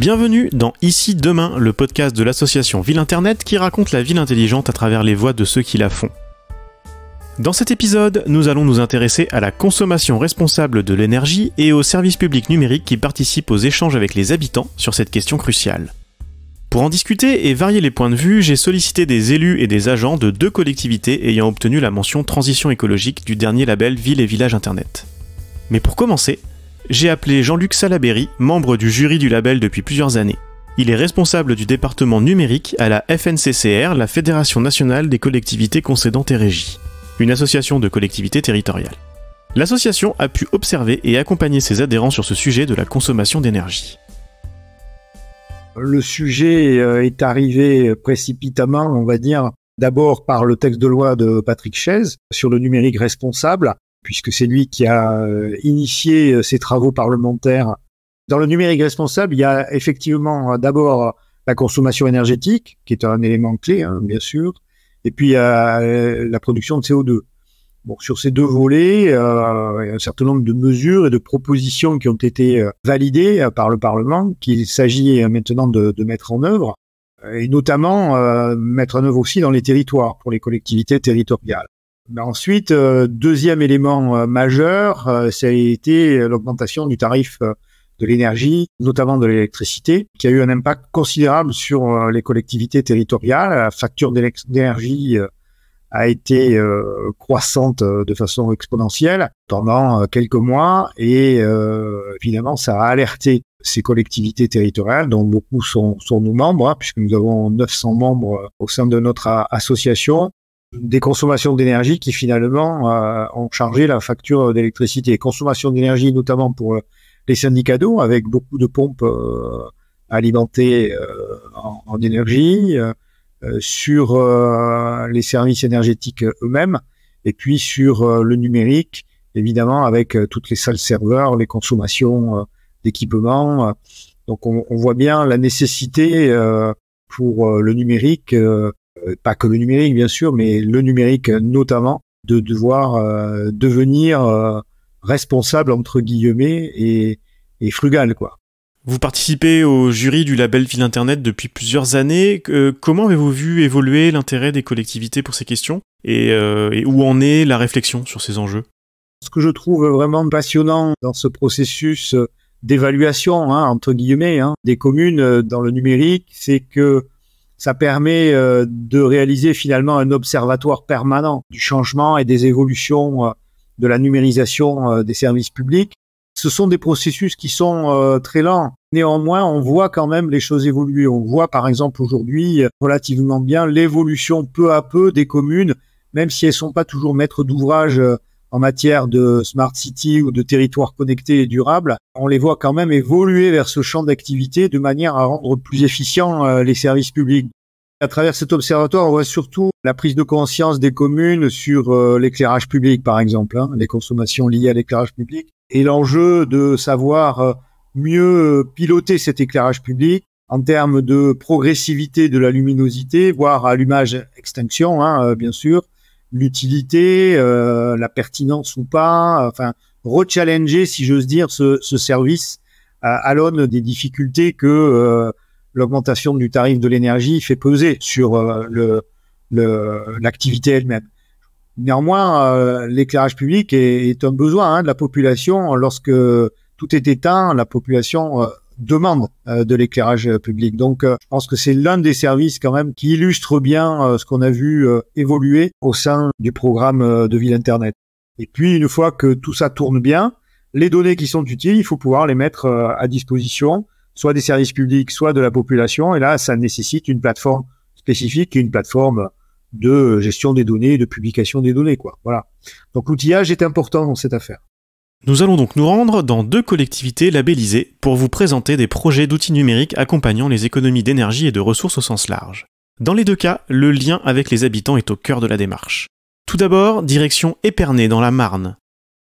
Bienvenue dans Ici Demain, le podcast de l'association Ville Internet qui raconte la ville intelligente à travers les voix de ceux qui la font. Dans cet épisode, nous allons nous intéresser à la consommation responsable de l'énergie et aux services publics numériques qui participent aux échanges avec les habitants sur cette question cruciale. Pour en discuter et varier les points de vue, j'ai sollicité des élus et des agents de deux collectivités ayant obtenu la mention Transition écologique du dernier label Ville et Village Internet. Mais pour commencer, j'ai appelé Jean-Luc Salaberry, membre du jury du label depuis plusieurs années. Il est responsable du département numérique à la FNCCR, la Fédération nationale des collectivités concédantes et régies, une association de collectivités territoriales. L'association a pu observer et accompagner ses adhérents sur ce sujet de la consommation d'énergie. Le sujet euh, est arrivé précipitamment, on va dire, d'abord par le texte de loi de Patrick Chaise sur le numérique responsable, puisque c'est lui qui a euh, initié euh, ces travaux parlementaires. Dans le numérique responsable, il y a effectivement euh, d'abord la consommation énergétique, qui est un élément clé, hein, bien sûr, et puis la production de CO2. Bon, sur ces deux volets, il y a un certain nombre de mesures et de propositions qui ont été validées par le Parlement, qu'il s'agit maintenant de, mettre en œuvre, et notamment mettre en œuvre aussi dans les territoires, pour les collectivités territoriales. Ensuite, euh, deuxième élément euh, majeur, euh, ça a été l'augmentation du tarif de l'énergie, notamment de l'électricité, qui a eu un impact considérable sur les collectivités territoriales. La facture d'énergie a été croissante de façon exponentielle pendant quelques mois et évidemment ça a alerté ces collectivités territoriales dont beaucoup sont, sont nos membres hein, puisque nous avons 900 membres au sein de notre association des consommations d'énergie qui finalement euh, ont chargé la facture d'électricité. Consommation d'énergie notamment pour euh, les syndicats d'eau avec beaucoup de pompes euh, alimentées en, énergie, sur les services énergétiques eux-mêmes et puis sur le numérique, évidemment avec toutes les salles serveurs, les consommations d'équipements. Donc on, on, voit bien la nécessité pour le numérique euh, pas que le numérique bien sûr, mais le numérique euh, notamment, de devoir euh, devenir responsable entre guillemets et, frugal quoi. Vous participez au jury du label Ville Internet depuis plusieurs années. comment avez-vous vu évoluer l'intérêt des collectivités pour ces questions et, où en est la réflexion sur ces enjeux Ce que je trouve vraiment passionnant dans ce processus d'évaluation, hein, entre guillemets, hein, des communes dans le numérique, c'est que ça permet euh, de réaliser finalement un observatoire permanent du changement et des évolutions euh, de la numérisation euh, des services publics. Ce sont des processus qui sont très lents. Néanmoins, on voit quand même les choses évoluer. On voit par exemple aujourd'hui relativement bien l'évolution peu à peu des communes, même si elles sont pas toujours maîtres d'ouvrage en matière de smart city ou de territoire connecté et durable, on les voit quand même évoluer vers ce champ d'activité de manière à rendre plus efficients euh, les services publics. À travers cet observatoire, on voit surtout la prise de conscience des communes sur euh, l'éclairage public, par exemple, hein, les consommations liées à l'éclairage public, et l'enjeu de savoir euh, mieux piloter cet éclairage public en termes de progressivité de la luminosité, voire allumage-extinction, hein, bien sûr, l'utilité, euh, la pertinence ou pas, enfin rechallenger, si j'ose dire, ce, ce service à, à l'aune des difficultés que euh, l'augmentation du tarif de l'énergie fait peser sur euh, le l'activité elle-même. Néanmoins, l'éclairage public est, est, un besoin hein, de la population. Lorsque tout est éteint, la population demande euh, de l'éclairage public. Donc, euh, je pense que c'est l'un des services quand même qui illustre bien euh, ce qu'on a vu évoluer au sein du programme de Ville Internet. Et puis, une fois que tout ça tourne bien, les données qui sont utiles, il faut pouvoir les mettre à disposition, soit des services publics, soit de la population. Et là, ça nécessite une plateforme spécifique et une plateforme de gestion des données, et de publication des données, quoi. Voilà. Donc l'outillage est important dans cette affaire. Nous allons donc nous rendre dans deux collectivités labellisées pour vous présenter des projets d'outils numériques accompagnant les économies d'énergie et de ressources au sens large. Dans les deux cas, le lien avec les habitants est au cœur de la démarche. Tout d'abord, direction Épernay dans la Marne.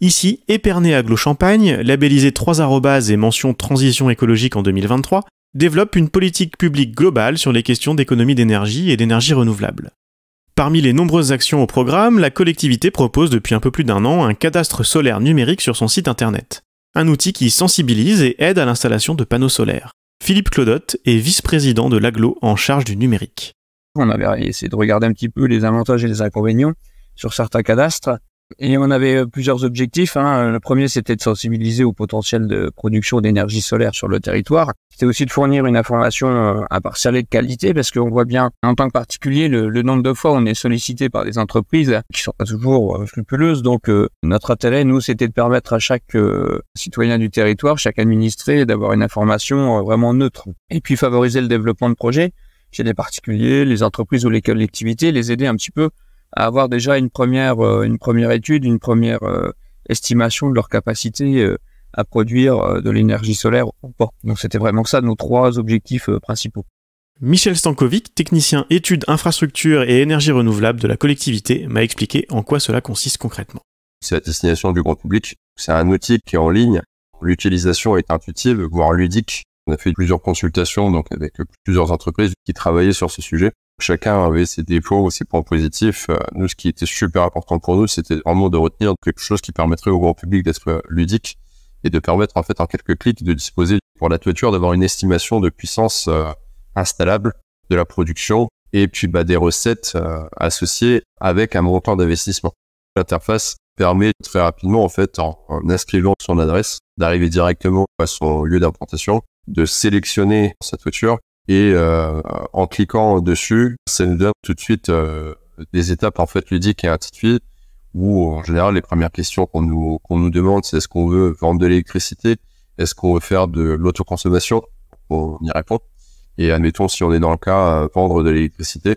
Ici, Épernay aglo Champagne, labellisé 3 arrobas et mention transition écologique en 2023, développe une politique publique globale sur les questions d'économie d'énergie et d'énergie renouvelable. Parmi les nombreuses actions au programme, la collectivité propose depuis un peu plus d'un an un cadastre solaire numérique sur son site internet. Un outil qui sensibilise et aide à l'installation de panneaux solaires. Philippe Claudot est vice-président de l'AGLO en charge du numérique. On avait essayé de regarder un petit peu les avantages et les inconvénients sur certains cadastres. Et on avait euh, plusieurs objectifs. Hein. Euh, le premier, c'était de sensibiliser au potentiel de production d'énergie solaire sur le territoire. C'était aussi de fournir une information impartiale euh, et de qualité, parce qu'on voit bien, en tant que particulier, le, nombre de fois on est sollicité par des entreprises qui sont pas toujours scrupuleuses. Donc, notre intérêt, nous, c'était de permettre à chaque citoyen du territoire, chaque administré, d'avoir une information vraiment neutre. Et puis, favoriser le développement de projets chez des particuliers, les entreprises ou les collectivités, les aider un petit peu à avoir déjà une première, euh, une première étude, une première euh, estimation de leur capacité euh, à produire de l'énergie solaire ou pas. Donc c'était vraiment ça nos trois objectifs principaux. Michel Stankovic, technicien études infrastructure et énergie renouvelable de la collectivité, m'a expliqué en quoi cela consiste concrètement. C'est la destination du grand public. C'est un outil qui est en ligne. L'utilisation est intuitive, voire ludique. On a fait plusieurs consultations donc avec plusieurs entreprises qui travaillaient sur ce sujet. Chacun avait ses défauts ou ses points positifs. Euh, nous, ce qui était super important pour nous, c'était vraiment de retenir quelque chose qui permettrait au grand public d'être ludique et de permettre en fait en quelques clics de disposer pour la toiture d'avoir une estimation de puissance euh, installable de la production et puis bah, des recettes euh, associées avec un montant d'investissement. L'interface permet très rapidement en fait en, en inscrivant son adresse d'arriver directement à son lieu d'implantation, de sélectionner sa toiture et euh, en cliquant dessus, ça nous donne tout de suite euh, des étapes en fait ludiques et intuitives où en général les premières questions qu'on nous, qu'on nous demande c'est est-ce qu'on veut vendre de l'électricité, est-ce qu'on veut faire de l'autoconsommation, on y répond. Et admettons si on est dans le cas euh, vendre de l'électricité,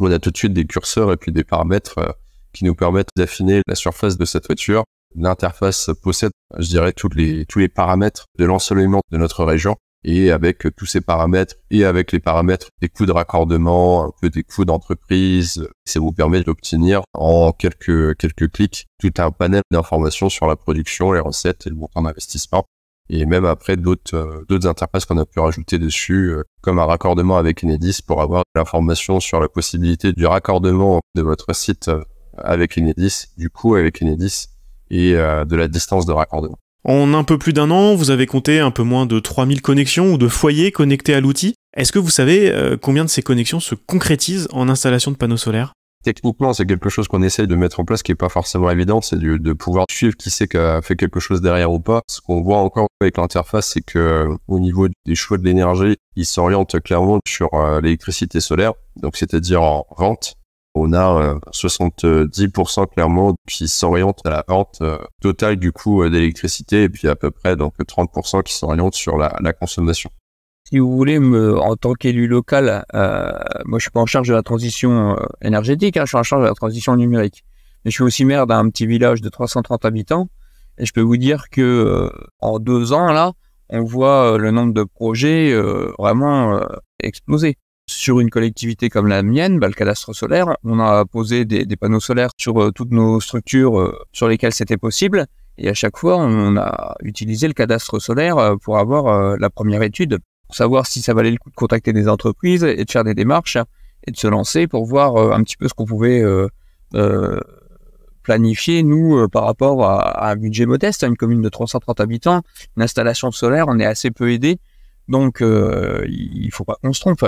on a tout de suite des curseurs et puis des paramètres qui nous permettent d'affiner la surface de cette voiture. L'interface possède, je dirais, tous les, tous les paramètres de l'ensoleillement de notre région et avec euh, tous ces paramètres et avec les paramètres des coûts de raccordement, un peu des coûts d'entreprise, ça vous permet d'obtenir en quelques, quelques clics tout un panel d'informations sur la production, les recettes et le montant d'investissement. Et même après d'autres euh, d'autres interfaces qu'on a pu rajouter dessus, euh, comme un raccordement avec Enedis pour avoir l'information sur la possibilité du raccordement de votre site avec Enedis, du coût avec Enedis et de la distance de raccordement. En un peu plus d'un an, vous avez compté un peu moins de 3000 connexions ou de foyers connectés à l'outil. Est-ce que vous savez euh, combien de ces connexions se concrétisent en installation de panneaux solaires Techniquement, c'est quelque chose qu'on essaye de mettre en place qui n'est pas forcément évident, c'est de, pouvoir suivre qui sait qui a fait quelque chose derrière ou pas. Ce qu'on voit encore avec l'interface, c'est que au niveau des choix de l'énergie, ils s'orientent clairement sur euh, l'électricité solaire, donc c'est-à-dire en vente on a 70% euh, clairement qui s'orientent à la vente euh, totale du coût euh, d'électricité et puis à peu près donc 30% qui s'orientent sur la, consommation. Si vous voulez, me, en tant qu'élu local, moi je suis pas en charge de la transition énergétique, hein, je suis en charge de la transition numérique. Mais je suis aussi maire d'un petit village de 330 habitants et je peux vous dire que en deux ans là, on voit le nombre de projets vraiment exploser sur une collectivité comme la mienne, bah, le cadastre solaire, on a posé des, panneaux solaires sur euh, toutes nos structures euh, sur lesquelles c'était possible. Et à chaque fois, on a utilisé le cadastre solaire euh, pour avoir la première étude, pour savoir si ça valait le coup de contacter des entreprises et de faire des démarches et de se lancer pour voir un petit peu ce qu'on pouvait planifier, nous, par rapport à, à, un budget modeste, à une commune de 330 habitants. Une installation solaire, on est assez peu aidé. Donc, il ne faut pas qu'on se trompe.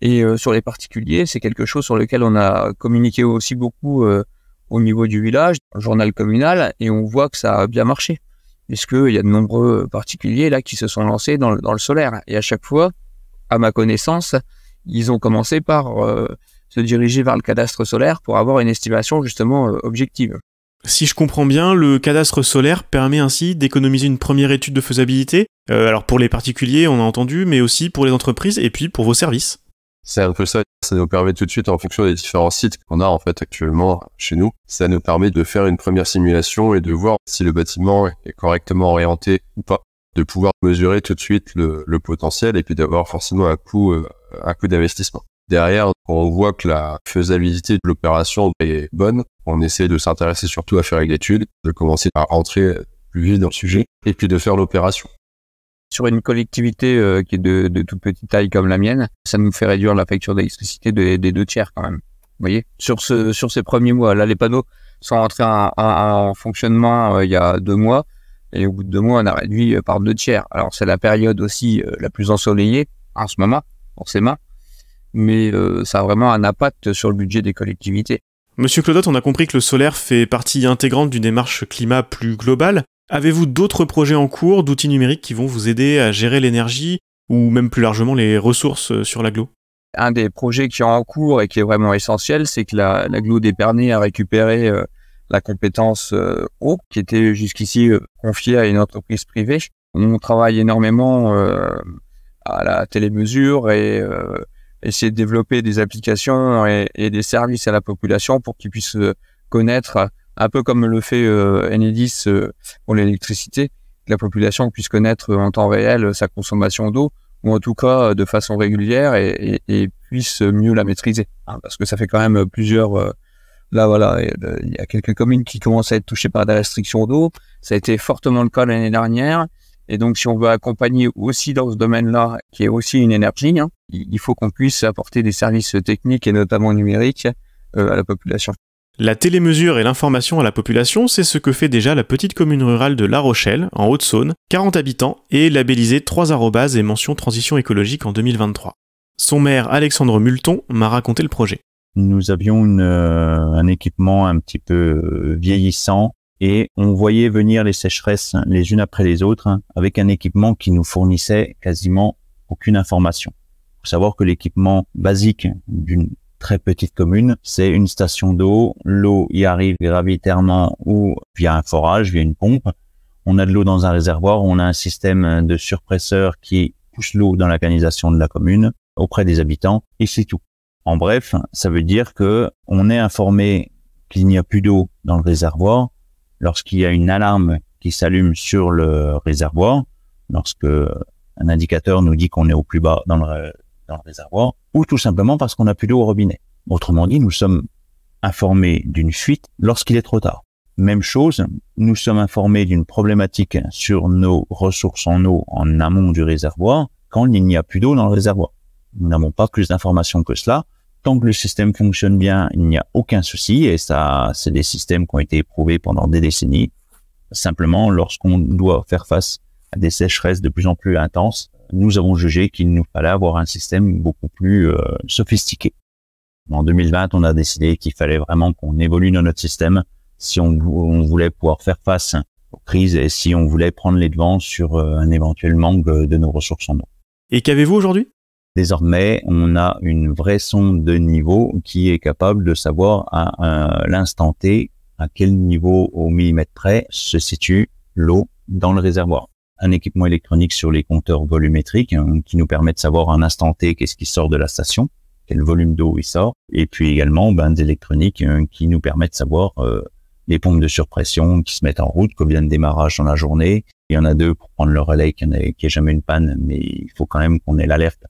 Et euh, sur les particuliers, c'est quelque chose sur lequel on a communiqué aussi beaucoup euh, au niveau du village, un journal communal, et on voit que ça a bien marché, puisqu'il y a de nombreux particuliers là qui se sont lancés dans le, solaire. Et à chaque fois, à ma connaissance, ils ont commencé par euh, se diriger vers le cadastre solaire pour avoir une estimation justement objective. Si je comprends bien, le cadastre solaire permet ainsi d'économiser une première étude de faisabilité, alors pour les particuliers on a entendu, mais aussi pour les entreprises et puis pour vos services. C'est un peu ça. Ça nous permet tout de suite, en fonction des différents sites qu'on a en fait actuellement chez nous, ça nous permet de faire une première simulation et de voir si le bâtiment est correctement orienté ou pas, de pouvoir mesurer tout de suite le, potentiel et puis d'avoir forcément un coût, euh, coût d'investissement. Derrière, quand on voit que la faisabilité de l'opération est bonne. On essaie de s'intéresser surtout à faire une étude, de commencer à rentrer plus vite dans le sujet et puis de faire l'opération. Sur une collectivité euh, qui est de, toute petite taille comme la mienne, ça nous fait réduire la facture d'électricité des, deux tiers quand même. Vous voyez sur, ce, sur ces premiers mois, là, les panneaux sont entrés en, fonctionnement euh, il y a deux mois. Et au bout de deux mois, on a réduit euh, par deux tiers. Alors, c'est la période aussi la plus ensoleillée en ce moment, forcément. Mais ça a vraiment un impact sur le budget des collectivités. Monsieur Claudotte, on a compris que le solaire fait partie intégrante d'une démarche climat plus globale. Avez-vous d'autres projets en cours d'outils numériques qui vont vous aider à gérer l'énergie ou même plus largement les ressources euh, sur l'aglo Un des projets qui est en cours et qui est vraiment essentiel, c'est que l'aglo la, d'Épernay a récupéré euh, la compétence euh, qui était jusqu'ici euh, confiée à une entreprise privée. On travaille énormément à la télémesure et essayer de développer des applications et, des services à la population pour qu'ils puissent connaître un peu comme le fait euh, Enedis euh, pour l'électricité, que la population puisse connaître euh, en temps réel sa consommation d'eau, ou en tout cas de façon régulière, et, et, puisse mieux la maîtriser. Hein, parce que ça fait quand même plusieurs... Là, voilà, il y a quelques communes qui commencent à être touchées par des restrictions d'eau. Ça a été fortement le cas l'année dernière. Et donc, si on veut accompagner aussi dans ce domaine-là, qui est aussi une énergie, hein, il faut qu'on puisse apporter des services techniques et notamment numériques à la population. La télémesure et l'information à la population, c'est ce que fait déjà la petite commune rurale de La Rochelle, en Haute-Saône, 40 habitants et labellisée 3 arrobases et mention transition écologique en 2023. Son maire Alexandre Multon m'a raconté le projet. Nous avions euh, un équipement un petit peu euh, vieillissant et on voyait venir les sécheresses les unes après les autres hein, avec un équipement qui nous fournissait quasiment aucune information. Faut savoir que l'équipement basique d'une très petite commune. C'est une station d'eau. L'eau y arrive gravitairement ou via un forage, via une pompe. On a de l'eau dans un réservoir. On a un système de surpresseur qui pousse l'eau dans l'organisation de la commune auprès des habitants et c'est tout. En bref, ça veut dire que on est informé qu'il n'y a plus d'eau dans le réservoir lorsqu'il y a une alarme qui s'allume sur le réservoir, lorsque un indicateur nous dit qu'on est au plus bas dans le dans le réservoir, ou tout simplement parce qu'on n'a plus d'eau au robinet. Autrement dit, nous sommes informés d'une fuite lorsqu'il est trop tard. Même chose, nous sommes informés d'une problématique sur nos ressources en eau en amont du réservoir quand il n'y a plus d'eau dans le réservoir. Nous n'avons pas plus d'informations que cela. Tant que le système fonctionne bien, il n'y a aucun souci et ça, c'est des systèmes qui ont été éprouvés pendant des décennies. Simplement, lorsqu'on doit faire face à des sécheresses de plus en plus intenses, nous avons jugé qu'il nous fallait avoir un système beaucoup plus euh, sophistiqué. En 2020, on a décidé qu'il fallait vraiment qu'on évolue dans notre système si on, voulait pouvoir faire face aux crises et si on voulait prendre les devants sur euh, un éventuel manque euh, de nos ressources en eau. Et qu'avez-vous aujourd'hui Désormais, on a une vraie sonde de niveau qui est capable de savoir à l'instant T à quel niveau au millimètre près se situe l'eau dans le réservoir un équipement électronique sur les compteurs volumétriques hein, qui nous permet de savoir à un instant T qu'est-ce qui sort de la station, quel volume d'eau il sort, et puis également ben, électroniques hein, qui nous permettent de savoir euh, les pompes de surpression qui se mettent en route, combien de démarrages dans la journée. Il y en a deux pour prendre le relais qui n'y jamais une panne, mais il faut quand même qu'on ait l'alerte.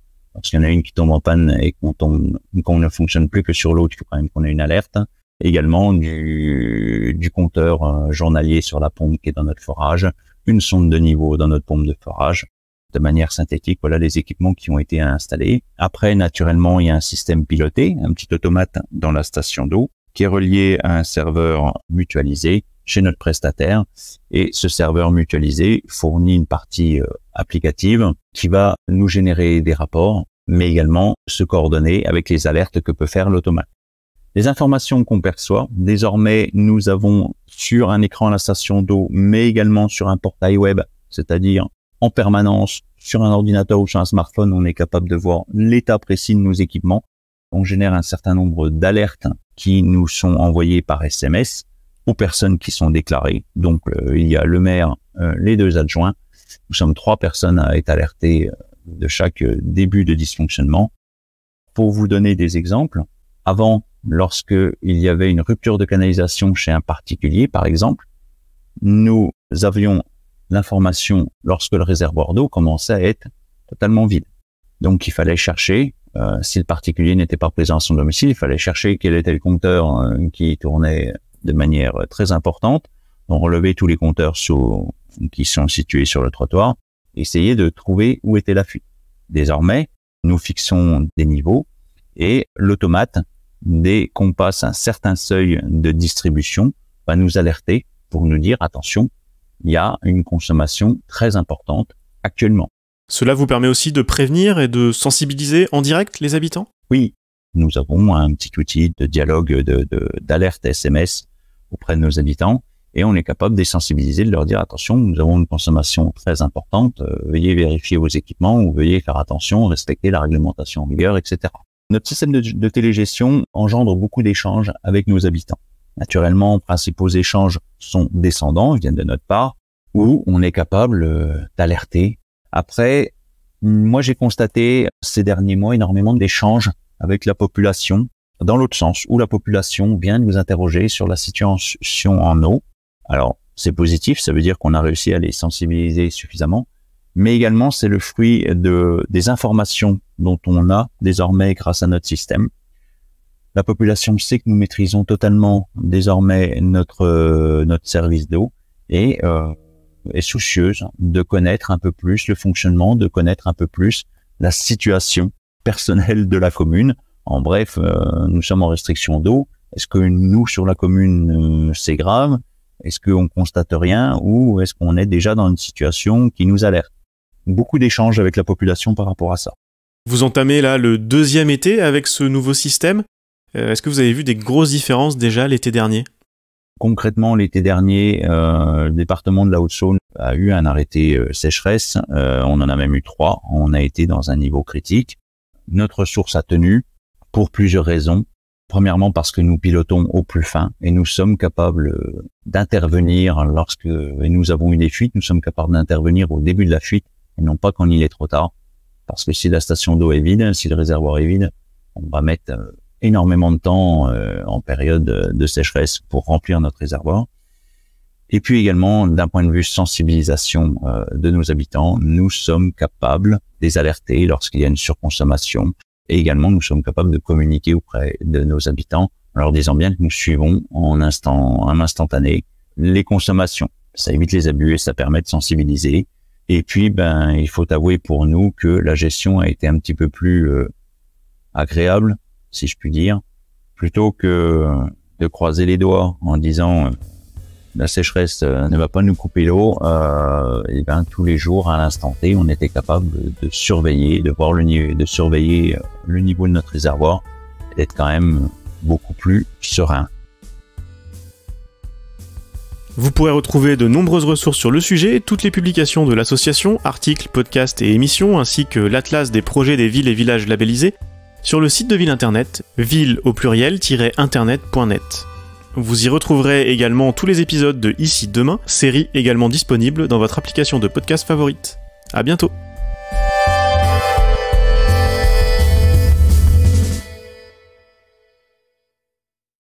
qu'il y en a une qui tombe en panne et qu'on ne fonctionne plus que sur l'autre, il faut quand même qu'on ait une alerte. Également du, du compteur euh, journalier sur la pompe qui est dans notre forage, une sonde de niveau dans notre pompe de forage. De manière synthétique, voilà les équipements qui ont été installés. Après, naturellement, il y a un système piloté, un petit automate dans la station d'eau qui est relié à un serveur mutualisé chez notre prestataire. Et ce serveur mutualisé fournit une partie euh, applicative qui va nous générer des rapports, mais également se coordonner avec les alertes que peut faire l'automate les informations qu'on perçoit. Désormais, nous avons sur un écran à la station d'eau, mais également sur un portail web, c'est-à-dire en permanence sur un ordinateur ou sur un smartphone, on est capable de voir l'état précis de nos équipements. On génère un certain nombre d'alertes qui nous sont envoyées par SMS aux personnes qui sont déclarées. Donc, euh, il y a le maire, euh, les deux adjoints. Nous sommes trois personnes à être alertées euh, de chaque début de dysfonctionnement. Pour vous donner des exemples, avant lorsque il y avait une rupture de canalisation chez un particulier, par exemple, nous avions l'information lorsque le réservoir d'eau commençait à être totalement vide. Donc il fallait chercher, euh, si le particulier n'était pas présent à son domicile, il fallait chercher quel était le compteur euh, qui tournait de manière très importante. On relevait tous les compteurs qui sont situés sur le trottoir, essayer de trouver où était la fuite. Désormais, nous fixons des niveaux et l'automate dès qu'on passe un certain seuil de distribution, va nous alerter pour nous dire attention, il y a une consommation très importante actuellement. Cela vous permet aussi de prévenir et de sensibiliser en direct les habitants Oui, nous avons un petit outil de dialogue d'alerte SMS auprès de nos habitants et on est capable de les sensibiliser, de leur dire attention, nous avons une consommation très importante, euh, veuillez vérifier vos équipements ou veuillez faire attention, respecter la réglementation en vigueur, etc. Notre système de, télégestion engendre beaucoup d'échanges avec nos habitants. Naturellement, principaux échanges sont descendants, viennent de notre part, où on est capable euh, d'alerter. Après, moi j'ai constaté ces derniers mois énormément d'échanges avec la population dans l'autre sens, où la population vient nous interroger sur la situation en eau. Alors, c'est positif, ça veut dire qu'on a réussi à les sensibiliser suffisamment, mais également c'est le fruit de, des informations dont on a désormais grâce à notre système. La population sait que nous maîtrisons totalement désormais notre euh, notre service d'eau et euh, est soucieuse de connaître un peu plus le fonctionnement, de connaître un peu plus la situation personnelle de la commune. En bref, euh, nous sommes en restriction d'eau. Est-ce que nous sur la commune c'est grave Est-ce qu'on constate rien ou est-ce qu'on est déjà dans une situation qui nous alerte Beaucoup d'échanges avec la population par rapport à ça. Vous entamez là le deuxième été avec ce nouveau système. Euh, est-ce que vous avez vu des grosses différences déjà l'été dernier Concrètement, l'été dernier, euh, le département de la Haute-Saône a eu un arrêté euh, sécheresse. on en a même eu trois. On a été dans un niveau critique. Notre source a tenu pour plusieurs raisons. Premièrement, parce que nous pilotons au plus fin et nous sommes capables d'intervenir lorsque nous avons eu des fuites. Nous sommes capables d'intervenir au début de la fuite et non pas quand il est trop tard. Parce que si la station d'eau est vide, si le réservoir est vide, on va mettre euh, énormément de temps euh, en période de sécheresse pour remplir notre réservoir. Et puis également, d'un point de vue sensibilisation euh, de nos habitants, nous sommes capables de les alerter lorsqu'il y a une surconsommation. Et également, nous sommes capables de communiquer auprès de nos habitants en leur disant bien que nous suivons en instant, en instantané les consommations. Ça évite les abus et ça permet de sensibiliser et puis, ben, il faut avouer pour nous que la gestion a été un petit peu plus euh, agréable, si je puis dire, plutôt que de croiser les doigts en disant euh, la sécheresse euh, ne va pas nous couper l'eau. et ben, tous les jours, à l'instant T, on était capable de surveiller, de voir le niveau, de surveiller le niveau de notre réservoir, d'être quand même beaucoup plus serein. Vous pourrez retrouver de nombreuses ressources sur le sujet, toutes les publications de l'association, articles, podcasts et émissions, ainsi que l'atlas des projets des villes et villages labellisés, sur le site de Ville Internet, ville au pluriel-internet.net. Vous y retrouverez également tous les épisodes de Ici Demain, série également disponible dans votre application de podcast favorite. À bientôt